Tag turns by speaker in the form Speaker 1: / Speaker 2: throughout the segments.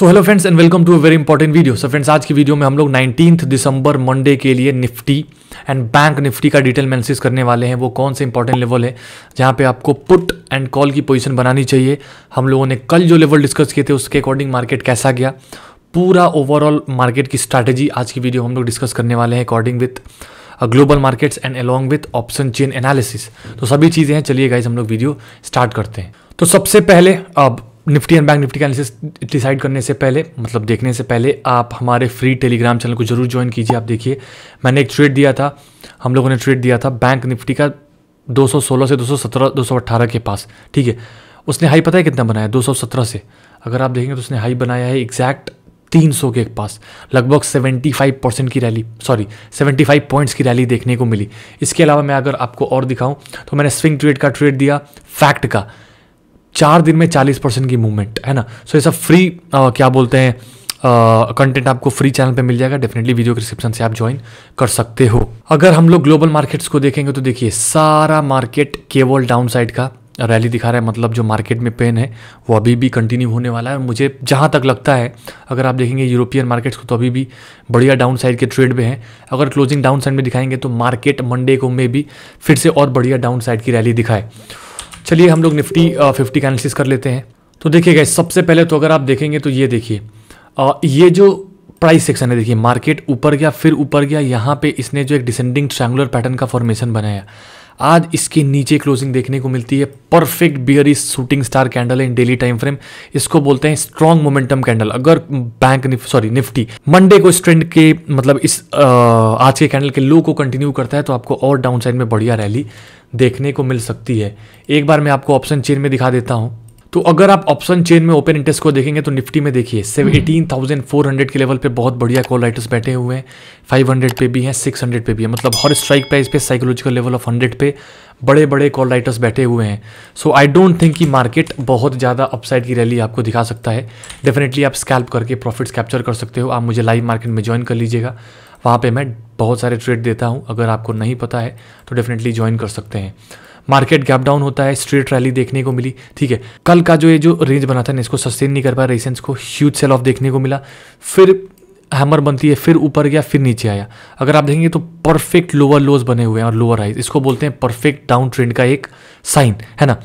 Speaker 1: so hello friends and welcome to a very important video so friends आज की video में हम लोग नाइनटीन दिसंबर मंडे के लिए निफ्टी एंड बैंक निफ्टी का डिटेल मैनसिस करने वाले हैं वो कौन से इंपॉर्टेंट लेवल है जहाँ पे आपको पुट एंड कॉल की पोजीशन बनानी चाहिए हम लोगों ने कल जो लेवल डिस्कस किए थे उसके अकॉर्डिंग मार्केट कैसा गया पूरा ओवरऑल मार्केट की स्ट्रैटेजी आज की वीडियो हम लोग डिस्कस करने वाले हैं according with global markets and along with option chain analysis तो सभी चीज़ें हैं चलिए गाइज हम लोग वीडियो स्टार्ट करते हैं तो सबसे पहले अब निफ्टी एंड बैंक निफ्टी का एनालिसिस डिसाइड करने से पहले मतलब देखने से पहले आप हमारे फ्री टेलीग्राम चैनल को जरूर ज्वाइन कीजिए आप देखिए मैंने एक ट्रेड दिया था हम लोगों ने ट्रेड दिया था बैंक निफ्टी का 216 से 217 218 के पास ठीक है उसने हाई पता है कितना बनाया 217 से अगर आप देखेंगे तो उसने हाई बनाया है एग्जैक्ट 300 के पास लगभग 75 परसेंट की रैली सॉरी 75 पॉइंट्स की रैली देखने को मिली इसके अलावा मैं अगर आपको और दिखाऊं तो मैंने स्विंग ट्रेड का ट्रेड दिया फैक्ट का चार दिन में चालीस परसेंट की मूवमेंट है ना सो ये सब फ्री क्या बोलते हैं कंटेंट uh, आपको फ्री चैनल पे मिल जाएगा डेफिनेटली वीडियो डिस्क्रिप्शन से आप ज्वाइन कर सकते हो अगर हम लोग ग्लोबल मार्केट्स को देखेंगे तो देखिए सारा मार्केट केवल डाउन साइड का रैली दिखा रहा है मतलब जो मार्केट में पेन है वो अभी भी कंटिन्यू होने वाला है और मुझे जहाँ तक लगता है अगर आप देखेंगे यूरोपियन मार्केट्स को तो अभी भी बढ़िया डाउन साइड के ट्रेड में है अगर क्लोजिंग डाउन साइड में दिखाएंगे तो मार्केट मंडे को में भी फिर से और बढ़िया डाउन साइड की रैली दिखाए चलिए हम लोग निफ्टी फिफ्टी का एनालिसिस कर लेते हैं तो देखिएगा सबसे पहले तो अगर आप देखेंगे तो ये देखिए ये जो प्राइस सेक्शन है देखिए मार्केट ऊपर गया फिर ऊपर गया यहाँ पे इसने जो एक डिसेंडिंग ट्रैंगुलर पैटर्न का फॉर्मेशन बनाया आज इसके नीचे क्लोजिंग देखने को मिलती है perfect bear shooting star candle in daily time frame इसको बोलते हैं स्ट्रॉन्ग मोमेंटम कैंडल अगर bank nif, sorry Nifty Monday को इस ट्रेंड के मतलब इस आ, आज के कैंडल के लो को कंटिन्यू करता है तो आपको और डाउन साइड में बढ़िया रैली देखने को मिल सकती है एक बार मैं आपको ऑप्शन चेन में दिखा देता हूँ तो अगर आप ऑप्शन चेन में ओपन इंटरेस्ट को देखेंगे तो निफ्टी में देखिए seven eighteen thousand four hundred के लेवल पे बहुत बढ़िया कॉल राइटर्स बैठे हुए हैं फाइव हंड्रेड पे भी हैं सिक्स हंड्रेड पे भी है मतलब हर स्ट्राइक प्राइस पे साइकोलॉजिकल लेवल ऑफ हंड्रेड पे बड़े बड़े कॉल राइटर्स बैठे हुए हैं सो आई डोंट थिंक कि मार्केट बहुत ज़्यादा अपसाइड की रैली आपको दिखा सकता है डेफिनेटली आप स्कैल्प करके प्रॉफिट्स कैप्चर कर सकते हो आप मुझे लाइव मार्केट में ज्वाइन कर लीजिएगा वहाँ पर मैं बहुत सारे ट्रेड देता हूँ अगर आपको नहीं पता है तो डेफिनेटली ज्वाइन कर सकते हैं मार्केट गैप डाउन होता है स्ट्रीट रैली देखने को मिली ठीक है कल का जो ये जो रेंज बना था ना इसको सस्टेन नहीं कर पाया रेसेंस को ह्यूज सेल ऑफ देखने को मिला फिर हैमर बनती है फिर ऊपर गया फिर नीचे आया अगर आप देखेंगे तो परफेक्ट लोअर लोज बने हुए हैं और लोअर हाइज इसको बोलते हैं परफेक्ट डाउन ट्रेंड का एक साइन है ना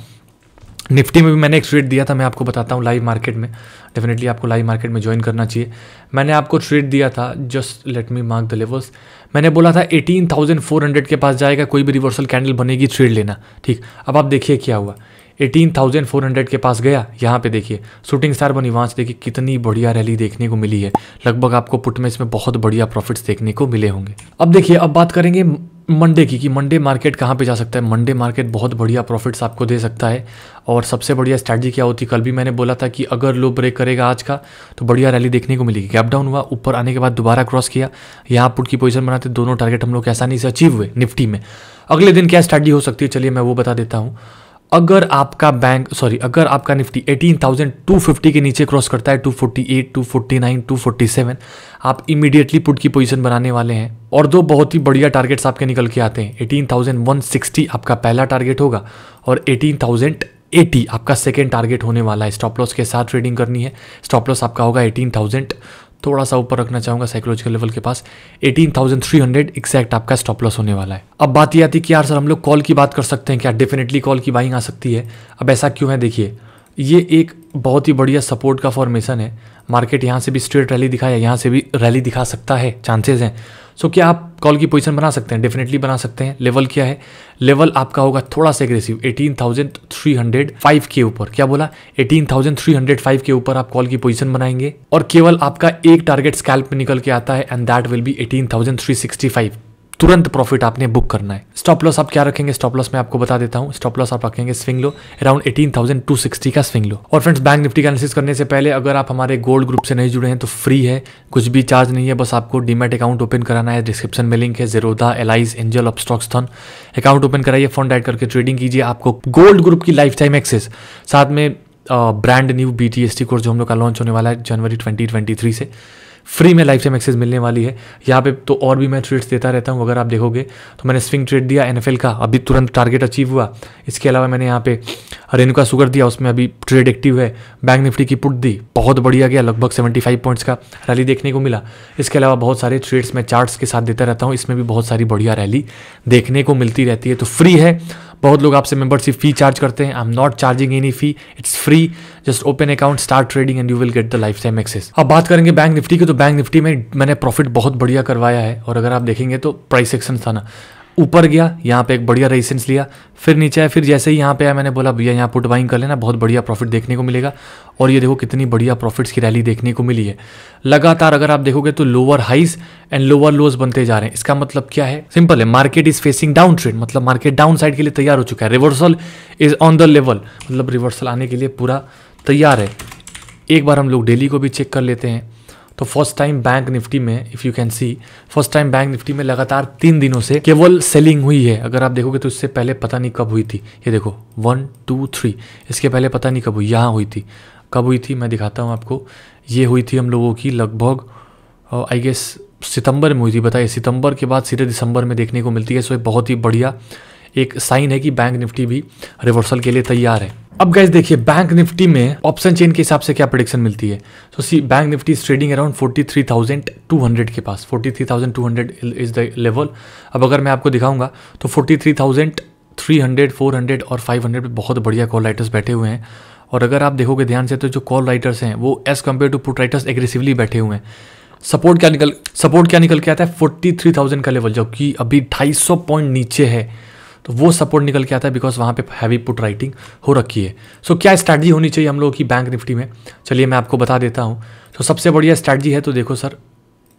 Speaker 1: निफ्टी में भी मैंने एक ट्रेड दिया था मैं आपको बताता हूँ लाइव मार्केट में डेफिनेटली आपको लाइव मार्केट में ज्वाइन करना चाहिए मैंने आपको ट्रेड दिया था just let me mark the levels मैंने बोला था 18,400 के पास जाएगा कोई भी रिवर्सल कैंडल बनेगी ट्रेड लेना ठीक अब आप देखिए क्या हुआ 18,400 के पास गया यहाँ पे देखिए शूटिंग स्टार बनी वहाँ से देखिए कितनी बढ़िया रैली देखने को मिली है लगभग आपको पुट में इसमें बहुत बढ़िया प्रॉफिट्स देखने को मिले होंगे अब देखिए अब बात करेंगे मंडे की कि मंडे मार्केट कहाँ पे जा सकता है मंडे मार्केट बहुत बढ़िया प्रॉफिट्स आपको दे सकता है और सबसे बढ़िया स्ट्रैटजी क्या होती कल भी मैंने बोला था कि अगर लो ब्रेक करेगा आज का तो बढ़िया रैली देखने को मिलेगी गैप डाउन हुआ ऊपर आने के बाद दोबारा क्रॉस किया यहाँ पुट की पोजिशन बनाते दोनों टारगेट हम लोग आसानी से अचीव हुए निफ्टी में अगले दिन क्या स्ट्रैटी हो सकती है चलिए मैं वो बता देता हूँ अगर आपका बैंक सॉरी अगर आपका निफ्टी 18,250 के नीचे क्रॉस करता है 248, 249, 247 आप इमीडिएटली पुट की पोजीशन बनाने वाले हैं और दो बहुत ही बढ़िया टारगेट्स आपके निकल के आते हैं 18,160 आपका पहला टारगेट होगा और 18,080 आपका सेकेंड टारगेट होने वाला है स्टॉप लॉस के साथ ट्रेडिंग करनी है स्टॉप लॉस आपका होगा एटीन थाउजेंड थोड़ा सा ऊपर रखना चाहूंगा साइकोलॉजिकल लेवल के पास 18,300 एक्सैक्ट आपका स्टॉप लॉस होने वाला है अब बात यह आती है कि यार सर हम लोग कॉल की बात कर सकते हैं क्या डेफिनेटली कॉल की बाइंग आ सकती है अब ऐसा क्यों है देखिए ये एक बहुत ही बढ़िया सपोर्ट का फॉर्मेशन है मार्केट यहाँ से भी स्ट्रेट रैली दिखाया यहाँ से भी रैली दिखा सकता है चांसेज हैं सो क्या आप कॉल की पोजीशन बना सकते हैं डेफिनेटली बना सकते हैं लेवल क्या है लेवल आपका होगा थोड़ा सा एग्रेसिव 18,305 के ऊपर क्या बोला 18,305 के ऊपर आप कॉल की पोजीशन बनाएंगे और केवल आपका एक टारगेट स्कैल्प निकल के आता है and that will be eighteen तुरंत प्रॉफिट आपने बुक करना है स्टॉप लॉस आप क्या रखेंगे स्टॉप लॉस मैं आपको बता देता हूँ स्टॉप लॉस आप रखेंगे swing low around eighteen thousand two sixty का स्विंग लो और फ्रेंड्स बैंक निफ्टी का एनालिसिस करने से पहले अगर आप हमारे गोल्ड ग्रुप से नहीं जुड़े हैं तो फ्री है कुछ भी चार्ज नहीं है बस आपको डीमेट अकाउंट ओपन कराना है डिस्क्रिप्शन में लिंक है जेरोदा एलाइज एंजल ऑफ थन अकाउंट ओपन कराइए फंड एड करके ट्रेडिंग कीजिए आपको गोल्ड ग्रुप की लाइफ टाइम एक्सेस साथ में brand new B T S T course जो हम लोग का लॉन्च होने वाला है जनवरी ट्वेंटी ट्वेंटी थ्री से फ्री में लाइफ टाइम एक्सेस मिलने वाली है यहाँ पे तो और भी मैं ट्रेड्स देता रहता हूँ अगर आप देखोगे तो मैंने स्विंग ट्रेड दिया एन का अभी तुरंत टारगेट अचीव हुआ इसके अलावा मैंने यहाँ पे रेनुका सुगर दिया उसमें अभी ट्रेड एक्टिव है बैंक निफ्टी की पुट दी बहुत बढ़िया गया लगभग सेवेंटी पॉइंट्स का रैली देखने को मिला इसके अलावा बहुत सारे ट्रेड्स मैं चार्ट्स के साथ देता रहता हूँ इसमें भी बहुत सारी बढ़िया रैली देखने को मिलती रहती है तो फ्री है बहुत लोग आपसे मेंबरशिप फ़ी चार्ज करते हैं I am not charging any fee it's free just open account start trading and you will get the life time access अब बात करेंगे बैंक निफ्टी की तो बैंक निफ्टी में मैंने प्रॉफिट बहुत बढ़िया करवाया है और अगर आप देखेंगे तो प्राइस सेक्शन था ना ऊपर गया यहाँ पे एक बढ़िया रेजिस्टेंस लिया फिर नीचे आया फिर जैसे ही यहाँ पे आया मैंने बोला भैया यहाँ पुट बाइंग कर लेना बहुत बढ़िया प्रॉफिट देखने को मिलेगा और ये देखो कितनी बढ़िया प्रॉफिट्स की रैली देखने को मिली है लगातार अगर आप देखोगे तो lower highs and lower lows बनते जा रहे हैं इसका मतलब क्या है सिंपल है market is facing down trend मतलब मार्केट डाउन साइड के लिए तैयार हो चुका है reversal is on the level मतलब रिवर्सल आने के लिए पूरा तैयार है एक बार हम लोग डेली को भी चेक कर लेते हैं तो फर्स्ट टाइम बैंक निफ्टी में if you can see first time bank Nifty में लगातार तीन दिनों से केवल सेलिंग हुई है अगर आप देखोगे तो इससे पहले पता नहीं कब हुई थी ये देखो वन टू थ्री इसके पहले पता नहीं कब हुई यहाँ हुई थी कब हुई थी मैं दिखाता हूँ आपको ये हुई थी हम लोगों की लगभग आई गेस सितंबर में हुई थी बताइए सितंबर के बाद सीधे दिसंबर में देखने को मिलती है सो बहुत ही बढ़िया एक साइन है कि बैंक निफ्टी भी रिवर्सल के लिए तैयार है अब गैस देखिए बैंक निफ्टी में ऑप्शन चेन के हिसाब से क्या प्रोडिक्शन मिलती है so see bank Nifty is trading around 43,200 के पास 43,200 इज द लेवल अब अगर मैं आपको दिखाऊंगा तो 43,300 400 और 500 पे बहुत बढ़िया कॉल राइटर्स बैठे हुए हैं और अगर आप देखोगे ध्यान से तो जो कॉल राइटर्स हैं वो as compared to put writers aggressively बैठे हुए हैं सपोर्ट क्या निकल सपोर्ट क्या निकल के आता है फोर्टी का लेवल जबकि अभी ढाई पॉइंट नीचे है तो वो सपोर्ट निकल के आता है बिकॉज वहाँ पे हैवी पुट राइटिंग हो रखी है सो so, क्या स्ट्रैटजी होनी चाहिए हम लोगों की बैंक निफ्टी में चलिए मैं आपको बता देता हूँ तो सबसे बढ़िया स्ट्रैटजी है तो देखो सर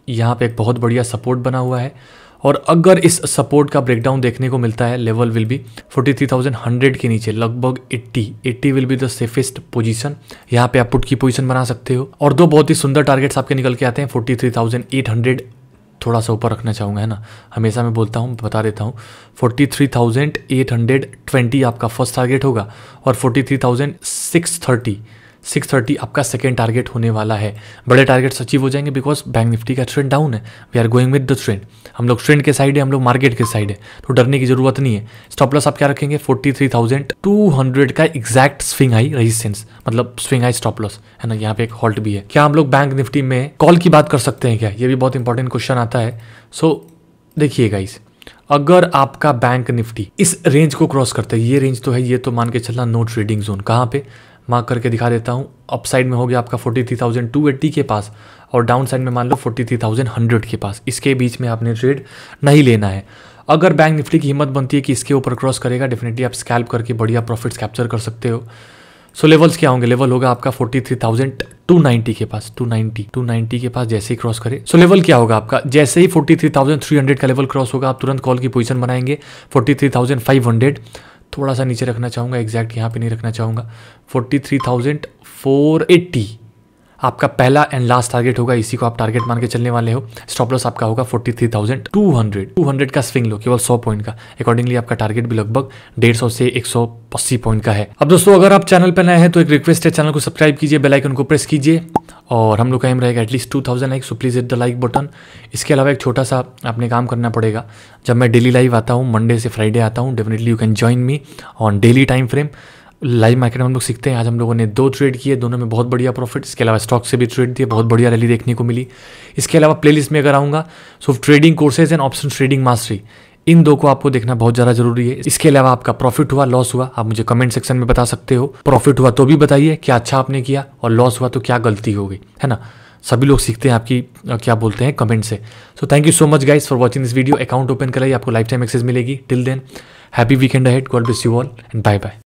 Speaker 1: यहाँ पे एक बहुत बढ़िया सपोर्ट बना हुआ है और अगर इस सपोर्ट का ब्रेकडाउन देखने को मिलता है लेवल विल बी 43,100 के नीचे लगभग 80 80 will be the safest position यहाँ पे आप पुट की पोजीशन बना सकते हो और दो बहुत ही सुंदर टारगेट्स आपके निकल के आते हैं 43,800 थोड़ा सा ऊपर रखना चाहूँगा है ना हमेशा मैं बोलता हूँ बता देता हूँ forty three thousand eight hundred twenty आपका फर्स्ट टारगेट होगा और forty three thousand six thirty six thirty आपका सेकेंड टारगेट होने वाला है बड़े टारगेट्स अचीव हो जाएंगे बिकॉज बैंक निफ्टी का ट्रेंड डाउन है we are going with the trend हम लोग ट्रेंड के साइड है हम लोग मार्केट के साइड है तो डरने की जरूरत नहीं है स्टॉप लॉस आप क्या रखेंगे forty three thousand two hundred का एग्जैक्ट स्विंग हाई रेजिस्टेंस मतलब स्विंग हाई स्टॉप लॉस है ना यहाँ पे एक हॉल्ट भी है क्या हम लोग बैंक निफ्टी में कॉल की बात कर सकते हैं क्या ये भी बहुत इंपॉर्टेंट क्वेश्चन आता है सो देखिए गाइस अगर आपका बैंक निफ्टी इस रेंज को क्रॉस करता है ये रेंज तो है ये तो मान के चलना नो ट्रेडिंग जोन कहाँ पे मार्क करके दिखा देता हूँ अप साइड में हो गया आपका forty three thousand two eighty के पास और डाउन साइड में मान लो फोर्टी थ्री थाउजेंड हंड्रेड के पास इसके बीच में आपने ट्रेड नहीं लेना है अगर बैंक निफ्टी की हिम्मत बनती है कि इसके ऊपर क्रॉस करेगा डेफिनेटली आप स्कैल्प करके बढ़िया प्रॉफिट्स कैप्चर कर सकते हो सो लेवल्स क्या होंगे लेवल होगा आपका forty three thousand two ninety के पास टू नाइन्टी टू नाइन्टी के पास जैसे ही क्रॉस करे सो so, लेवल क्या होगा आपका जैसे ही forty three thousand three hundred का लेवल क्रॉस होगा आप तुरंत कॉल की पोजीशन बनाएंगे forty three thousand five hundred थोड़ा सा नीचे रखना चाहूँगा एग्जैक्ट यहाँ पे नहीं रखना चाहूँगा forty three thousand four eighty आपका पहला एंड लास्ट टारगेट होगा इसी को आप टारगेट मान के चलने वाले हो स्टॉप लॉस आपका होगा forty three thousand two hundred two hundred का स्विंग लो केवल सौ पॉइंट का अकॉर्डिंगली आपका टारगेट भी लगभग डेढ़ सौ से एक सौ अस्सी पॉइंट का है अब दोस्तों अगर आप चैनल पर नए हैं तो एक रिक्वेस्ट है चैनल को सब्सक्राइब कीजिए बेलाइकन को प्रेस कीजिए और हम लोग का एम रहेगा at least two thousand like so please hit the like button इसके अलावा एक छोटा सा आपने काम करना पड़ेगा जब मैं डेली लाइव आता हूँ मंडे से फ्राइडे आता हूँ definitely you can join me on daily time frame live market में हम लोग सीखते हैं आज हम लोगों ने दो ट्रेड किए दोनों में बहुत बढ़िया प्रॉफिट इसके अलावा स्टॉक से भी ट्रेड दिए बहुत बढ़िया रैली देखने को मिली इसके अलावा प्ले में अगर आऊँगा so trading courses and option trading mastery इन दो को आपको देखना बहुत ज़्यादा जरूरी है इसके अलावा आपका प्रॉफिट हुआ लॉस हुआ आप मुझे कमेंट सेक्शन में बता सकते हो प्रॉफिट हुआ तो भी बताइए क्या अच्छा आपने किया और लॉस हुआ तो क्या गलती हो गई है ना सभी लोग सीखते हैं आपकी क्या बोलते हैं कमेंट से so thank you so much guys for watching this video account open कराइए आपको लाइफ टाइम एक्सेस मिलेगी till then happy weekend ahead God bless you all and bye bye